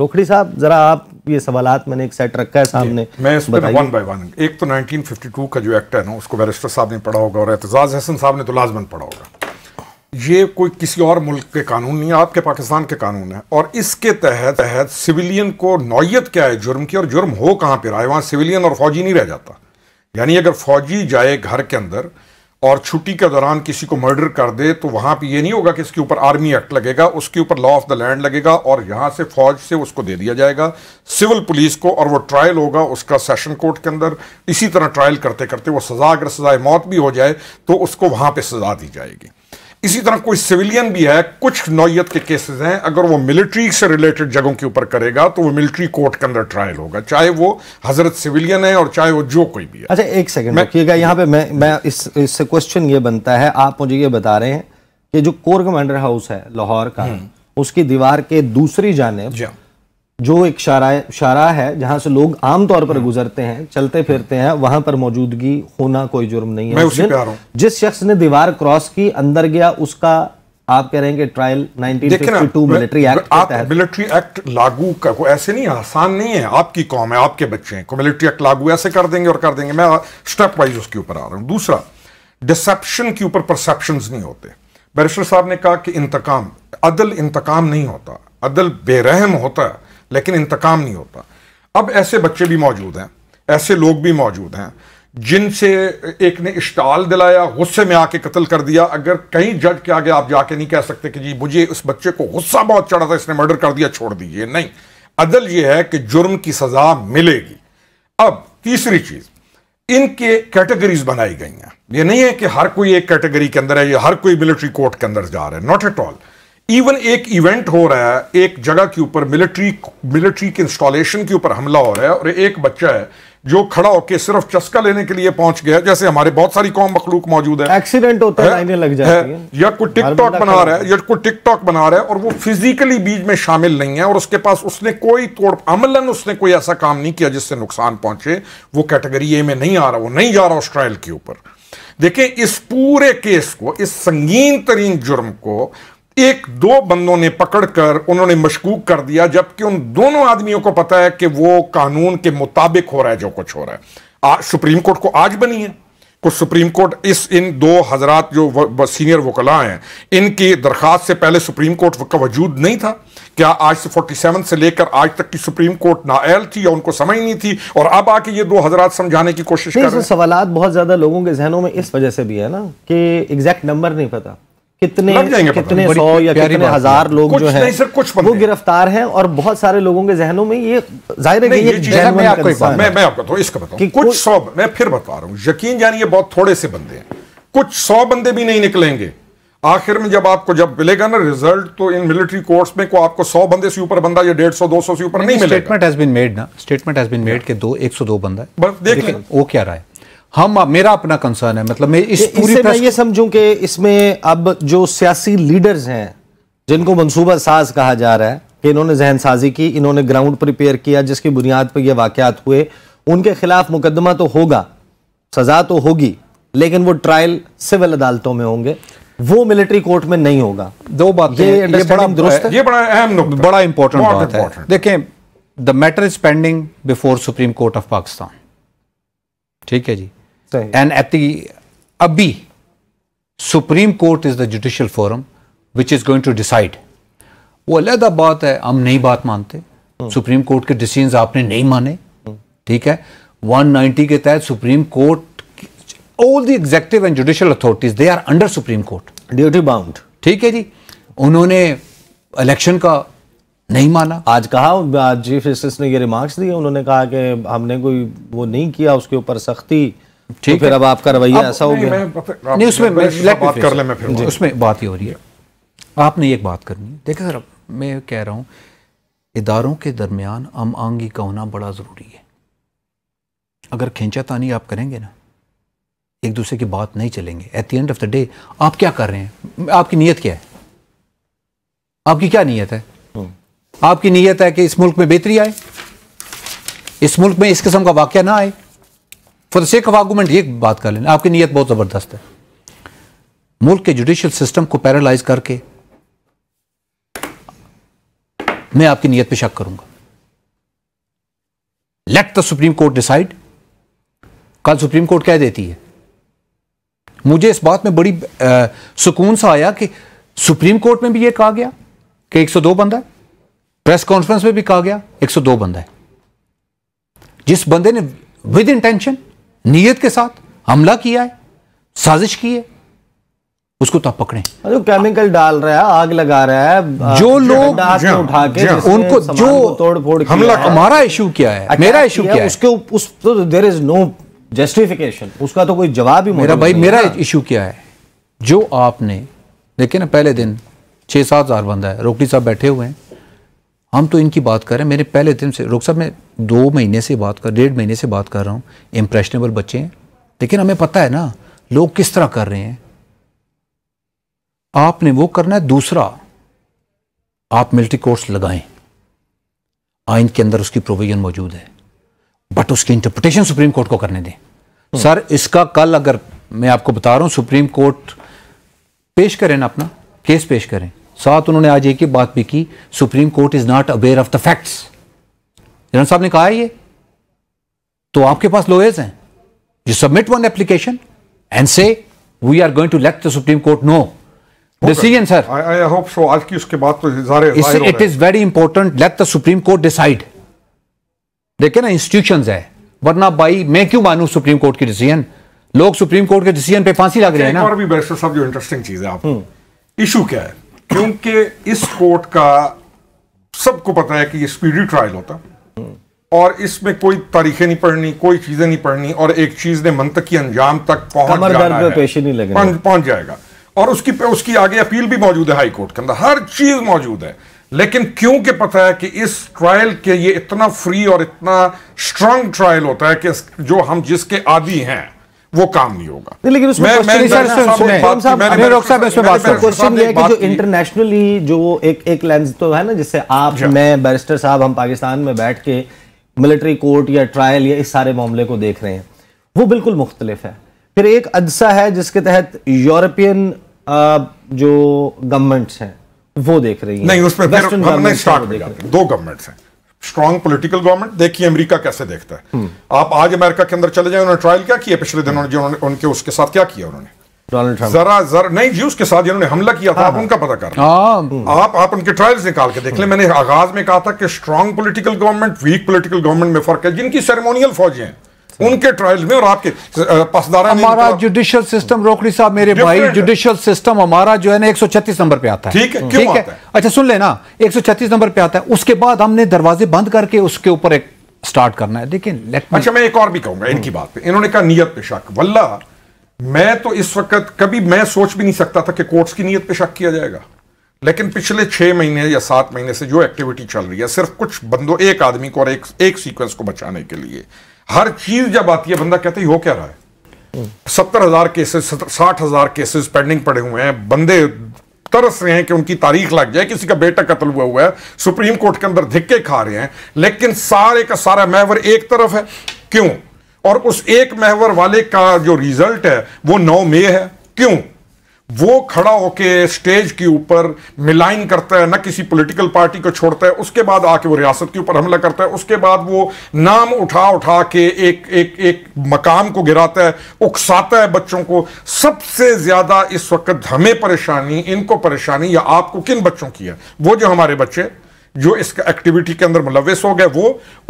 रोखड़ी साहब जरा आप ये सवाल मैंने एक सेट रखा है सामने मैं इस पर वन बाय वन एक तो 1952 का जो एक्ट है ना उसको बैरिस्टर साहब ने पढ़ा होगा और एतजाज़ हसन साहब ने तो लाजमन पढ़ा होगा ये कोई किसी और मुल्क के कानून नहीं है आपके पाकिस्तान के कानून है और इसके तहत तहत सिविलियन को नौयत क्या है जुर्म की और जुर्म हो कहाँ पर आए वहाँ सिविलियन और फौजी नहीं रह जाता यानी अगर फौजी जाए घर के अंदर और छुट्टी के दौरान किसी को मर्डर कर दे तो वहाँ पे ये नहीं होगा कि इसके ऊपर आर्मी एक्ट लगेगा उसके ऊपर लॉ ऑफ द लैंड लगेगा और यहाँ से फौज से उसको दे दिया जाएगा सिविल पुलिस को और वो ट्रायल होगा उसका सेशन कोर्ट के अंदर इसी तरह ट्रायल करते करते वो सज़ा अगर सज़ाए मौत भी हो जाए तो उसको वहाँ पर सज़ा दी जाएगी इसी तरह कोई सिविलियन भी है कुछ नौयत के केसेस हैं अगर वो मिलिट्री से रिलेटेड जगहों के ऊपर करेगा तो वो मिलिट्री कोर्ट के अंदर ट्रायल होगा चाहे वो हजरत सिविलियन है और चाहे वो जो कोई भी है अच्छा एक सेकंड रखिएगा यहाँ पे मैं मैं इस इससे क्वेश्चन ये बनता है आप मुझे ये बता रहे हैं कि जो कोर कमांडर हाउस है लाहौर का हम्म। उसकी दीवार के दूसरी जानेब जो एक शारा शारा है जहां से लोग आमतौर पर हम्म। गुजरते हैं चलते फिरते हैं वहां पर मौजूदगी होना कोई जुर्म नहीं है मैं उसी जिस शख्स ने दीवार क्रॉस की अंदर गया उसका आप कह रहे हैं कि ट्रायल 1952 मिलिट्री एक्ट आप मिलिट्री एक्ट लागू कर को ऐसे नहीं आसान नहीं है आपकी कौम है आपके बच्चे को मिलिट्री एक्ट लागू ऐसे कर देंगे और कर देंगे मैं स्टेप वाइज उसके ऊपर आ रहा हूँ दूसरा डिसेप्शन के ऊपर परसेप्शन नहीं होते बैरिस्टर साहब ने कहा कि इंतकाम अदल इंतकाम नहीं होता अदल बेरहम होता है लेकिन इंतकाम नहीं होता अब ऐसे बच्चे भी मौजूद हैं ऐसे लोग भी मौजूद हैं जिनसे एक ने इश्ताल दिलाया गुस्से में आके कत्ल कर दिया अगर कहीं जज के आगे आप जाके नहीं कह सकते कि जी मुझे उस बच्चे को गुस्सा बहुत चढ़ा था इसने मर्डर कर दिया छोड़ दीजिए नहीं अदल ये है कि जुर्म की सजा मिलेगी अब तीसरी चीज़ इनके कैटेगरीज बनाई गई हैं ये नहीं है कि हर कोई एक कैटेगरी के अंदर है या हर कोई मिलिट्री कोर्ट के अंदर जा रहा है नॉट एट ऑल इवन एक इवेंट हो रहा है एक जगह के ऊपर मिलिट्री मिलिट्री के इंस्टॉलेशन के ऊपर हमला हो रहा है और एक बच्चा है जो खड़ा होकर सिर्फ चस्का लेने के लिए पहुंच गया जैसे हमारे बहुत सारी कौम मखलूक मौजूद है एक्सीडेंट होता है, है लग जाती है, है या कोई टिकटॉक बना रहा है या कोई टिकटॉक बना रहा है और वो फिजिकली बीच में शामिल नहीं है और उसके पास उसने कोई तोड़ अमलन उसने कोई ऐसा काम नहीं किया जिससे नुकसान पहुंचे वो कैटेगरी ए में नहीं आ रहा वो नहीं जा रहा उस ट्रायल के ऊपर देखिये इस पूरे केस को इस संगीन तरीन जुर्म को एक दो बंदों ने पकड़कर उन्होंने मशकूक कर दिया जबकि उन दोनों आदमियों को पता है कि वो कानून के मुताबिक हो रहा है जो कुछ हो रहा है सुप्रीम कोर्ट को आज बनी है को सुप्रीम कोर्ट इस इन दो हजरात जो व, व, सीनियर वकला हैं इनकी दरख्वास्त से पहले सुप्रीम कोर्ट का वजूद नहीं था क्या आज से फोर्टी सेवन से लेकर आज तक की सुप्रीम कोर्ट नायल थी या उनको समझ नहीं थी और अब आके ये दो हजरात समझाने की कोशिश कर रहे हैं सवाल बहुत ज़्यादा लोगों के जहनों में इस वजह से भी है ना कि एग्जैक्ट नंबर नहीं पता कितने कितने सौ या कितने हजार लोग जो है कुछ वो गिरफ्तार हैं और बहुत सारे लोगों के जहनों में ये जाहिर है ये चीज़ मैं आपको एक मैं मैं आपको इसका बताऊं कि कुछ सौ मैं फिर बता रहा हूं यकीन जानिए बहुत थोड़े से बंदे हैं कुछ सौ बंदे भी नहीं निकलेंगे आखिर में जब आपको जब मिलेगा ना रिजल्ट तो इन मिलिट्री कोर्ट्स में को आपको सौ बंदे से ऊपर बंदा या डेढ़ सौ दो सौ से ऊपर नहीं, नहीं मिलेगा स्टेटमेंट हैज बीन मेड ना स्टेटमेंट हैज बीन मेड के दो एक सौ दो बंदा है बस देख लें वो क्या रहा है हम मेरा अपना कंसर्न है मतलब मैं इस पूरी मैं ये समझूं कि इसमें अब जो सियासी लीडर्स हैं जिनको मनसूबा साज कहा जा रहा है कि इन्होंने जहन साजी की इन्होंने ग्राउंड प्रिपेयर किया जिसकी बुनियाद पर यह वाकत हुए उनके खिलाफ मुकदमा तो होगा सजा तो होगी लेकिन वो ट्रायल सिविल अदालतों में होंगे वो मिलिट्री कोर्ट में नहीं होगा दो बातें ये, ये बड़ा दुरुस्त ये बड़ा अहम बड़ा इंपॉर्टेंट बात है देखें the matter is pending before supreme court of Pakistan ठीक है जी and at the ABI, supreme court is the judicial forum which is going to decide वो अलहदा बात है हम नहीं बात मानते सुप्रीम हम्म। कोर्ट के डिसीजन आपने नहीं माने हम्म। ठीक है 190 के तहत supreme court all the executive and judicial authorities they are under supreme court duty bound ठीक है जी उन्होंने इलेक्शन का नहीं माना आज कहा चीफ जस्टिस ने ये रिमार्क्स दिए उन्होंने कहा कि हमने कोई वो नहीं किया उसके ऊपर सख्ती ठीक तो है फिर अब आपका रवैया ऐसा हो गया नहीं उसमें बात कर ले मैं उसमें बात ही हो रही है आपने एक बात करनी है देखिए सर मैं कह रहा हूँ इदारों के दरमियान अम आंगी का होना बड़ा ज़रूरी है अगर खींचा तानी आप करेंगे ना एक दूसरे की बात नहीं चलेंगे at the end of the day आप क्या कर रहे हैं आपकी नीयत क्या है आपकी क्या नीयत है हम्म। आपकी नीयत है कि इस मुल्क में बेहतरी आए इस मुल्क में इस किस्म का वाक्य ना आए for the sake of argument ये बात कर लेना आपकी नीयत बहुत ज़बरदस्त है मुल्क के जुडिशल सिस्टम को पैरालाइज करके मैं आपकी नीयत पे शक करूंगा let the supreme court decide कल सुप्रीम कोर्ट कह देती है मुझे इस बात में बड़ी आ, सुकून सा आया कि सुप्रीम कोर्ट में भी यह कहा गया कि 102 बंदा है प्रेस कॉन्फ्रेंस में भी कहा गया 102 बंदा है जिस बंदे ने विद इंटेंशन नीयत के साथ हमला किया है साजिश की है उसको तो आप पकड़े जो केमिकल डाल रहा है आग लगा रहा है जो लोग उठा के उनको जो तोड़ फोड़ हमला हमारा इशू क्या है अच्छा, मेरा इशू क्या है उसके उस देर इज नो जस्टिफिकेशन उसका तो कोई जवाब ही मेरा भाई मेरा इशू क्या है जो आपने देखे ना पहले दिन छह सात हजार बंदा है रोकड़ी साहब बैठे हुए हैं हम तो इनकी बात कर रहे हैं मैंने पहले दिन से रुख साहब मैं दो महीने से बात कर डेढ़ महीने से बात कर रहा हूँ इम्प्रेशनेबल बच्चे हैं लेकिन हमें पता है ना लोग किस तरह कर रहे हैं आपने वो करना है दूसरा आप मिलिट्री कोर्स लगाएं आइन हाँ, के अंदर उसकी प्रोविजन मौजूद है बट उसकी इंटरप्रिटेशन सुप्रीम कोर्ट को करने दें हम्म। सर इसका कल अगर मैं आपको बता रहा हूं सुप्रीम कोर्ट पेश करें ना अपना केस पेश करें साथ उन्होंने आज एक ही बात भी की supreme court is not aware of the facts general साहब ने कहा ये तो आपके पास लॉयर्स हैं you submit one application and say we are going to let the supreme court no decision sir I hope so आज की उसके बाद तो it is very important let the supreme court decide देखे ना इंस्टीट्यूशन है वरना भाई मैं क्यों मानू सुप्रीम कोर्ट की डिसीजन लोग सुप्रीम कोर्ट के डिसीजन पे फांसी लग रहे हैं ना और भी साहब जो इंटरेस्टिंग चीज है आप इशू हम्म। क्या है क्योंकि इस कोर्ट का सबको पता है कि स्पीडी ट्रायल होता और इसमें कोई तारीखें नहीं पढ़नी कोई चीजें नहीं पढ़नी और एक चीज ने मंतक की अंजाम तक पहुंच जाना है नहीं पहुंच जाएगा और उसकी उसकी आगे अपील भी मौजूद है हाई कोर्ट के अंदर हर चीज मौजूद है लेकिन क्योंकि पता है कि इस ट्रायल के ये इतना फ्री और इतना स्ट्रांग ट्रायल होता है कि जो हम जिसके आदि हैं वो काम नहीं होगा लेकिन उसमें इंटरनेशनली जो एक एक लेंस तो है ना जिससे आप अच्छा। मैं बैरिस्टर साहब हम पाकिस्तान में बैठ के मिलिट्री कोर्ट या ट्रायल या इस सारे मामले को देख रहे हैं वो बिल्कुल मुख्तलिफ है फिर एक अदसा है जिसके तहत यूरोपियन जो गवर्नमेंट्स हैं वो देख रही है नहीं उसमें दो गवर्नमेंट्स हैं स्ट्रॉन्ग पॉलिटिकल गवर्नमेंट देखिए अमेरिका कैसे देखता है हम्म। आप आज अमेरिका के अंदर चले जाए उन्होंने ट्रायल क्या किया पिछले दिन उन्होंने उनके उसके साथ क्या किया उन्होंने जरा जरा नहीं जी उसके साथ जिन्होंने हमला किया था हाँ, आप हाँ। उनका पता कर हाँ। आप आप उनके ट्रायल्स निकाल के देख लें हम्म। मैंने आगाज में कहा था कि strong political government weak political government में फर्क है जिनकी सेरेमोनियल फौजें हैं उनके ट्रायल में और आपके पासदारा हमारा जुडिशियल सिस्टम रोकड़ी साहब मेरे भाई जुडिशियल सिस्टम हमारा जो है ना 136 नंबर पे आता है ठीक है ठीक है अच्छा सुन लेना 136 नंबर पे आता है उसके बाद हमने दरवाजे बंद करके उसके ऊपर एक स्टार्ट करना है लेकिन अच्छा मैं एक और भी कहूंगा इनकी बात पे इन्होंने कहा नियत पे शक वल्ला मैं तो इस वक्त कभी मैं सोच भी नहीं सकता था कि कोर्ट्स की नीयत पे शक किया जाएगा लेकिन पिछले छह महीने या सात महीने से जो एक्टिविटी चल रही है सिर्फ कुछ बंदो एक आदमी को और एक एक सीक्वेंस को बचाने के लिए हर चीज जब आती है बंदा कहता है हो क्या रहा है सत्तर हजार केसेस साठ हजार केसेस पेंडिंग पड़े हुए हैं बंदे तरस रहे हैं कि उनकी तारीख लग जाए किसी का बेटा कत्ल हुआ हुआ है सुप्रीम कोर्ट के अंदर धिक्के खा रहे हैं लेकिन सारे का सारा महवर एक तरफ है क्यों और उस एक महवर वाले का जो रिजल्ट है वो नौ मे है क्यों वो खड़ा होके स्टेज के ऊपर मिलाइन करता है ना किसी पॉलिटिकल पार्टी को छोड़ता है उसके बाद आके वो रियासत के ऊपर हमला करता है उसके बाद वो नाम उठा उठा के एक एक एक मकाम को गिराता है उकसाता है बच्चों को सबसे ज़्यादा इस वक्त हमें परेशानी इनको परेशानी या आपको किन बच्चों की है वो जो हमारे बच्चे जो इस एक्टिविटी के अंदर मुलविस हो गए वो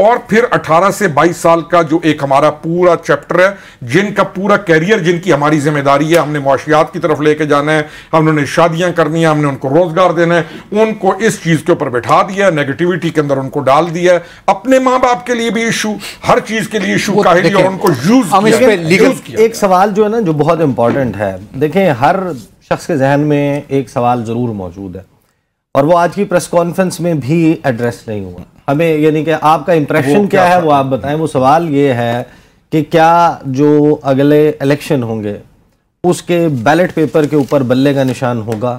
और फिर 18 से 22 साल का जो एक हमारा पूरा चैप्टर है जिनका पूरा कैरियर जिनकी हमारी जिम्मेदारी है हमने मुआशियात की तरफ लेके जाना है हमने उन्हें शादियां करनी है हमने उनको रोजगार देना है उनको इस चीज़ के ऊपर बैठा दिया नेगेटिविटी के अंदर उनको डाल दिया है अपने माँ बाप के लिए भी इशू हर चीज़ के लिए इशू का और उनको यूज एक सवाल जो है ना जो बहुत इंपॉर्टेंट है देखें हर शख्स के जहन में एक सवाल ज़रूर मौजूद है और वो आज की प्रेस कॉन्फ्रेंस में भी एड्रेस नहीं हुआ हमें यानी कि आपका इंप्रेशन क्या, क्या है वो आप बताएं वो सवाल ये है कि क्या जो अगले इलेक्शन होंगे उसके बैलेट पेपर के ऊपर बल्ले का निशान होगा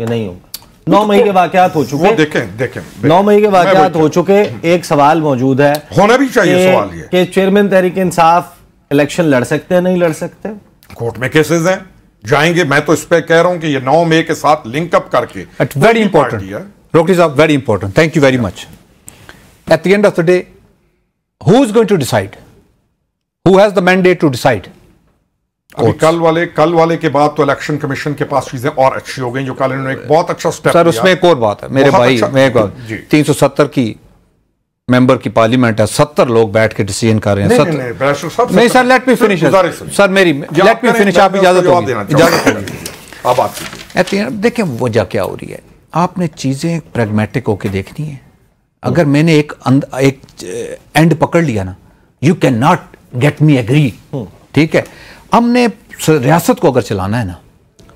या नहीं होगा नौ मई के वाकत हो चुके देखें देखें नौ मई के वाकत हो चुके एक सवाल मौजूद है होना भी चाहिए सवाल ये कि चेयरमैन तहरीक इंसाफ इलेक्शन लड़ सकते हैं नहीं लड़ सकते कोर्ट में केसेस हैं जाएंगे मैं तो इस पर कह रहा हूं कि ये नौ मई के साथ लिंकअप करके वेरी इंपॉर्टेंट रोकड़ी साहब very important thank you very much at the end of the day who is going to decide who has the mandate to decide अभी कल वाले कल वाले के बाद तो इलेक्शन कमीशन के पास चीजें और अच्छी हो गई जो कल इन्होंने एक बहुत अच्छा स्टेप सर उसमें एक और बात है मेरे भाई अच्छा, तीन सौ सत्तर की मेंबर की पार्लियामेंट है सत्तर लोग बैठ के डिसीजन कर रहे हैं नहीं, नहीं, नहीं, नहीं sir let me finish sir मेरी लेट मी फिनिश आप इजाजत वजह क्या हो रही है आपने चीज़ें प्रेगमेटिक होके देखनी है अगर मैंने एक एक एंड पकड़ लिया ना you can not get me agree ठीक है हमने रियासत को अगर चलाना है ना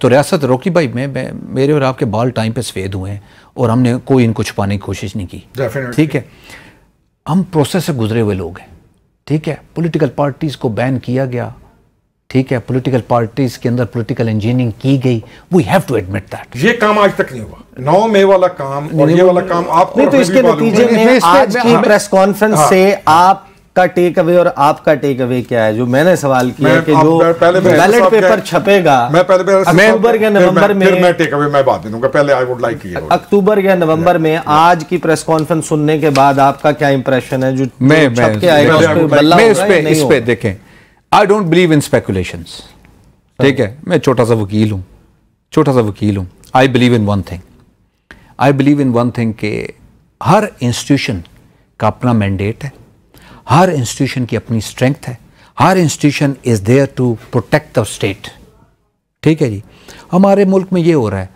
तो रियासत रोकी भाई मैं मेरे और आपके बाल टाइम पे सफ़ेद हुए हैं और हमने कोई इनको छुपाने की कोशिश नहीं की ठीक है हम प्रोसेस से गुजरे हुए लोग हैं ठीक है पॉलिटिकल पार्टीज़ को बैन किया गया ठीक है पॉलिटिकल पार्टीज़ के अंदर पॉलिटिकल इंजीनियरिंग की गई we have to admit that ये काम आज तक नहीं हुआ नौ मई वाला काम और ये वाला काम आप नहीं तो इसके नतीजे में आज की प्रेस हाँ। कॉन्फ्रेंस से हाँ। आप का टेक अवे और आपका टेक अवे क्या है जो मैंने सवाल किया कि जो बैलेट पेपर छपेगा मैं पहले अक्टूबर या नवंबर में मैं टेक अवे मैं बात दूंगा पहले आई वुड लाइक अक्टूबर या नवंबर में आज की प्रेस कॉन्फ्रेंस सुनने के बाद आपका क्या इंप्रेशन है जो देखें I don't believe in speculation ठीक है मैं छोटा सा वकील हूँ छोटा सा वकील हूँ I believe in one thing I believe in one thing के हर इंस्टीट्यूशन का अपना मैंडेट है हर इंस्टीट्यूशन की अपनी स्ट्रेंथ है हर institution is there to protect the state ठीक है जी हमारे मुल्क में ये हो रहा है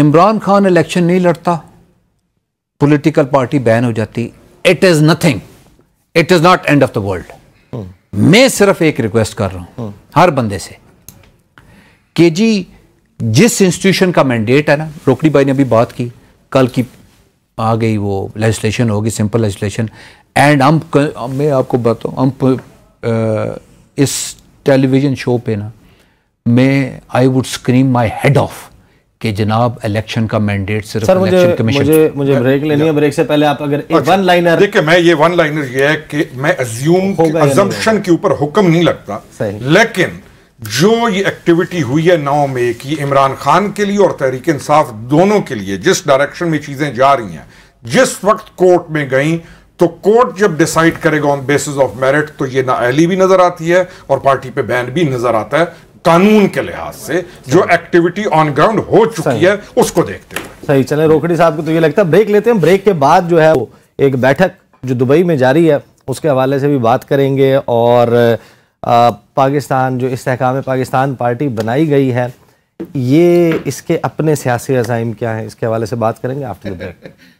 इमरान खान इलेक्शन नहीं लड़ता पॉलिटिकल पार्टी बैन हो जाती it is nothing it is not end of the world मैं सिर्फ एक रिक्वेस्ट कर रहा हूं हम्म। हर बंदे से कि जी जिस इंस्टीट्यूशन का मैंडेट है ना रोकड़ी भाई ने अभी बात की कल की आ गई वो लेजिस्लेशन होगी सिंपल लेजिस्लेशन एंड हम मैं आपको बताऊँ हम इस टेलीविज़न शो पे ना मैं I would scream my head off कि जनाब इलेक्शन का मैंडेट सिर्फ सर मुझे मुझे मुझे ब्रेक लेनी है ब्रेक से पहले आप अगर एक वन अच्छा, लाइनर देखिए मैं ये वन लाइनर ये है कि मैं अज्यूम के ऊपर हुक्म नहीं लगता लेकिन जो ये एक्टिविटी हुई है नौ में की इमरान खान के लिए और तहरीक इंसाफ दोनों के लिए जिस डायरेक्शन में चीज़ें जा रही हैं जिस वक्त कोर्ट में गई तो कोर्ट जब डिसाइड करेगा ऑन बेसिस ऑफ मेरिट तो ये नाअहली भी नज़र आती है और पार्टी पे बैन भी नज़र आता है कानून के लिहाज से जो एक्टिविटी ऑन ग्राउंड हो चुकी है उसको देखते हुए सही चले रोकड़ी साहब को तो ये लगता है ब्रेक लेते हैं ब्रेक के बाद जो है वो एक बैठक जो दुबई में जारी है उसके हवाले से भी बात करेंगे और पाकिस्तान जो इसकाम पाकिस्तान पार्टी बनाई गई है ये इसके अपने सियासी अजाइम क्या हैं इसके हवाले से बात करेंगे आप